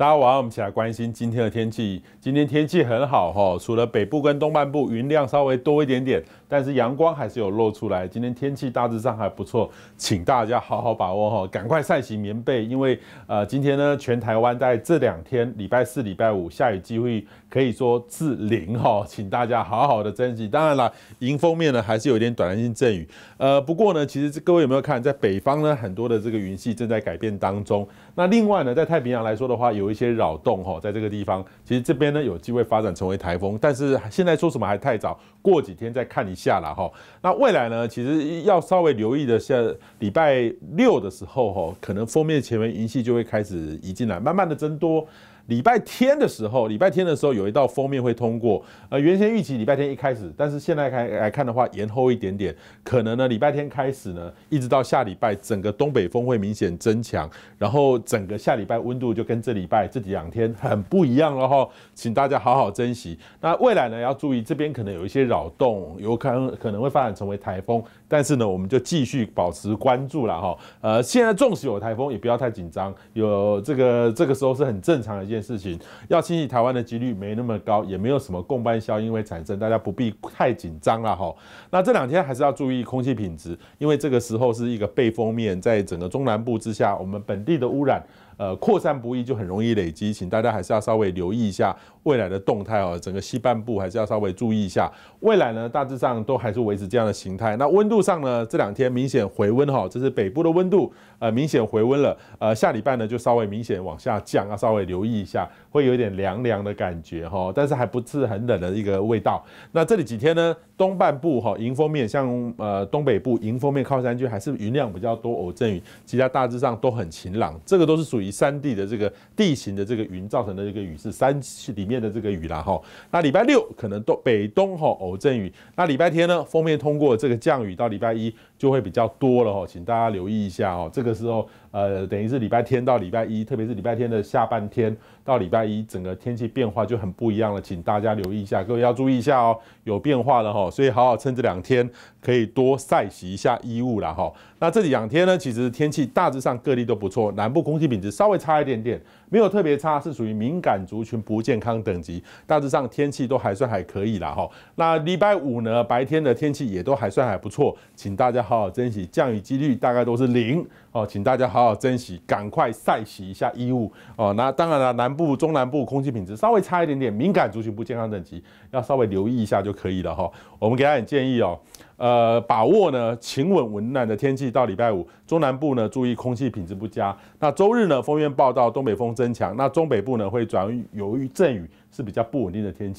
大家晚上，我们一起来关心今天的天气。今天天气很好哈，除了北部跟东半部云量稍微多一点点，但是阳光还是有露出来。今天天气大致上还不错，请大家好好把握哈，赶快晒洗棉被，因为呃，今天呢，全台湾在这两天，礼拜四、礼拜五下雨机会可以说至零哈，请大家好好的珍惜。当然了，迎风面呢还是有点短暂性阵雨。呃，不过呢，其实各位有没有看，在北方呢，很多的这个云系正在改变当中。那另外呢，在太平洋来说的话，有。一些扰动哈，在这个地方，其实这边呢有机会发展成为台风，但是现在说什么还太早，过几天再看一下了哈。那未来呢，其实要稍微留意的像礼拜六的时候哈，可能封面前面云系就会开始移进来，慢慢的增多。礼拜天的时候，礼拜天的时候有一道封面会通过。呃，原先预期礼拜天一开始，但是现在开来看的话，延后一点点。可能呢，礼拜天开始呢，一直到下礼拜，整个东北风会明显增强，然后整个下礼拜温度就跟这礼拜这两天很不一样了哈。请大家好好珍惜。那未来呢，要注意这边可能有一些扰动，有可能可能会发展成为台风，但是呢，我们就继续保持关注了哈。呃，现在纵使有台风，也不要太紧张，有这个这个时候是很正常的一件。事情要侵袭台湾的几率没那么高，也没有什么共伴效应会产生，大家不必太紧张了哈。那这两天还是要注意空气品质，因为这个时候是一个背风面，在整个中南部之下，我们本地的污染。呃，扩散不易就很容易累积，请大家还是要稍微留意一下未来的动态哦。整个西半部还是要稍微注意一下。未来呢，大致上都还是维持这样的形态。那温度上呢，这两天明显回温哈，这是北部的温度，呃，明显回温了。呃，下礼拜呢就稍微明显往下降啊，稍微留意一下，会有点凉凉的感觉哈，但是还不是很冷的一个味道。那这里几天呢，东半部哈，迎风面像呃东北部迎风面靠山区还是云量比较多，偶阵雨，其他大致上都很晴朗，这个都是属于。山地的这个地形的这个云造成的这个雨是山里面的这个雨啦，哈。那礼拜六可能东北东哈偶阵雨，那礼拜天呢，封面通过这个降雨到礼拜一。就会比较多了哈，请大家留意一下哦。这个时候，呃，等于是礼拜天到礼拜一，特别是礼拜天的下半天到礼拜一，整个天气变化就很不一样了，请大家留意一下，各位要注意一下哦，有变化了哈。所以好好趁这两天可以多晒洗一下衣物了哈。那这两天呢，其实天气大致上各地都不错，南部空气品质稍微差一点点。没有特别差，是属于敏感族群不健康等级。大致上天气都还算还可以啦哈。那礼拜五呢，白天的天气也都还算还不错，请大家好好珍惜。降雨几率大概都是零哦，请大家好好珍惜，赶快晒洗一下衣物哦。那当然了，南部、中南部空气品质稍微差一点点，敏感族群不健康等级要稍微留意一下就可以了哈。我们给大家点建议哦。呃，把握呢晴稳温暖的天气到礼拜五，中南部呢注意空气品质不佳。那周日呢风院报道东北风增强，那中北部呢会转有于阵雨是比较不稳定的天气。